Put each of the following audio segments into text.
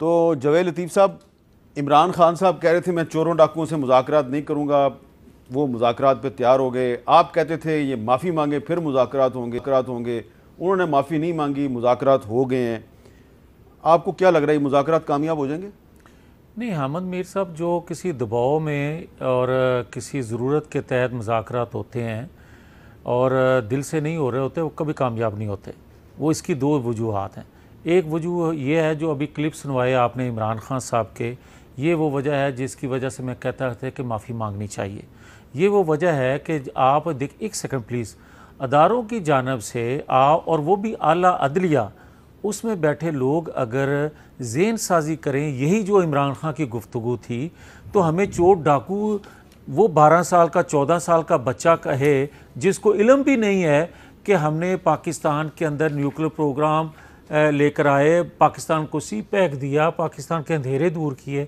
तो जवेद लतीफ़ साहब इमरान खान साहब कह रहे थे मैं चोरों डाकुओं से मुजाकरात नहीं करूँगा वो मुजाकर पे तैयार हो गए आप कहते थे ये माफ़ी मांगे फिर मुजाकर होंगे होंगे उन्होंने माफ़ी नहीं मांगी मुजाकरात हो गए हैं आपको क्या लग रहा है मुजाकरात कामयाब हो जाएंगे नहीं हामद मीर साहब जो किसी दबाव में और किसी ज़रूरत के तहत मुजाकर होते हैं और दिल से नहीं हो रहे होते वो कभी कामयाब नहीं होते वो इसकी दो वजूहत हैं एक वजूह यह है जो अभी क्लिप सुनवाए आपने इमरान खान साहब के ये वो वजह है जिसकी वजह से मैं कहता था कि माफ़ी मांगनी चाहिए ये वो वजह है कि आप देख एक सेकंड प्लीज़ अदारों की जानब से आ और वो भी आला अदलिया उसमें बैठे लोग अगर जेन साजी करें यही जो इमरान खान की गुफ्तु थी तो हमें चोट डाकू वो बारह साल का चौदह साल का बच्चा कहे जिसको इलम भी नहीं है कि हमने पाकिस्तान के अंदर न्यूक्लियर प्रोग्राम लेकर आए पाकिस्तान को सी पैक दिया पाकिस्तान के अंधेरे दूर किए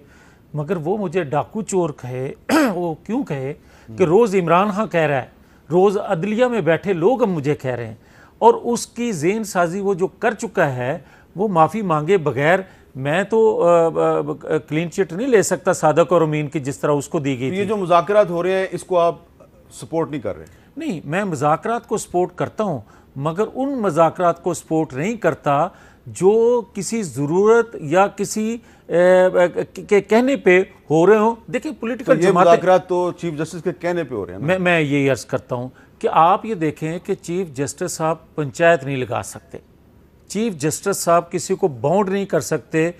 मगर वो मुझे डाकू चोर कहे वो क्यों कहे कि हम्म। रोज़ इमरान खां हाँ कह रहा है रोज़ अदलिया में बैठे लोग अब मुझे कह रहे हैं और उसकी जेन साजी वो जो कर चुका है वो माफ़ी मांगे बगैर मैं तो क्लीन चिट नहीं ले सकता सादक और अमीन की जिस तरह उसको दी गई तो ये जो मुजाकर हो रहे हैं इसको आप सपोर्ट नहीं कर रहे नहीं मैं मजाकरात को सपोर्ट करता हूँ मगर उन मजाकरात को सपोर्ट नहीं करता जो किसी ज़रूरत या किसी के कहने पे हो रहे हो देखिए पॉलिटिकल तो जमात तो चीफ जस्टिस के कहने पे हो रहे हैं मैं मैं यही अर्ज करता हूँ कि आप ये देखें कि चीफ जस्टिस साहब पंचायत नहीं लगा सकते चीफ जस्टिस साहब किसी को बाउंड नहीं कर सकते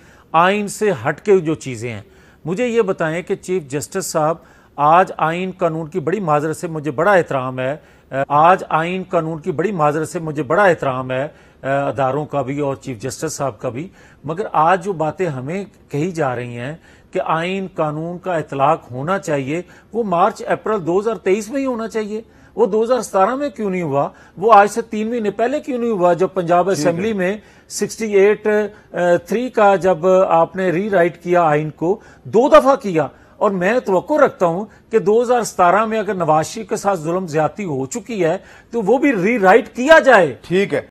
आइन से हट के जो चीज़ें हैं मुझे ये बताएं कि चीफ जस्टिस साहब आज आइन कानून की बड़ी माजरत से मुझे बड़ा एहतराम है आज आइन कानून की बड़ी माजरत से मुझे बड़ा एहतराम है अदारों का भी और चीफ जस्टिस साहब का भी मगर आज जो बातें हमें कही जा रही हैं कि आइन कानून का इतलाक होना चाहिए वो मार्च अप्रैल 2023 में ही होना चाहिए वो 2017 में क्यों नहीं हुआ वो आज से तीन महीने पहले क्यों नहीं हुआ जब पंजाब असेंबली में 68 थ्री का जब आपने रीराइट किया आइन को दो दफा किया और मैं तो रखता हूं कि 2017 में अगर नवाज के साथ जुल्म ज्यादा हो चुकी है तो वो भी रीराइट किया जाए ठीक है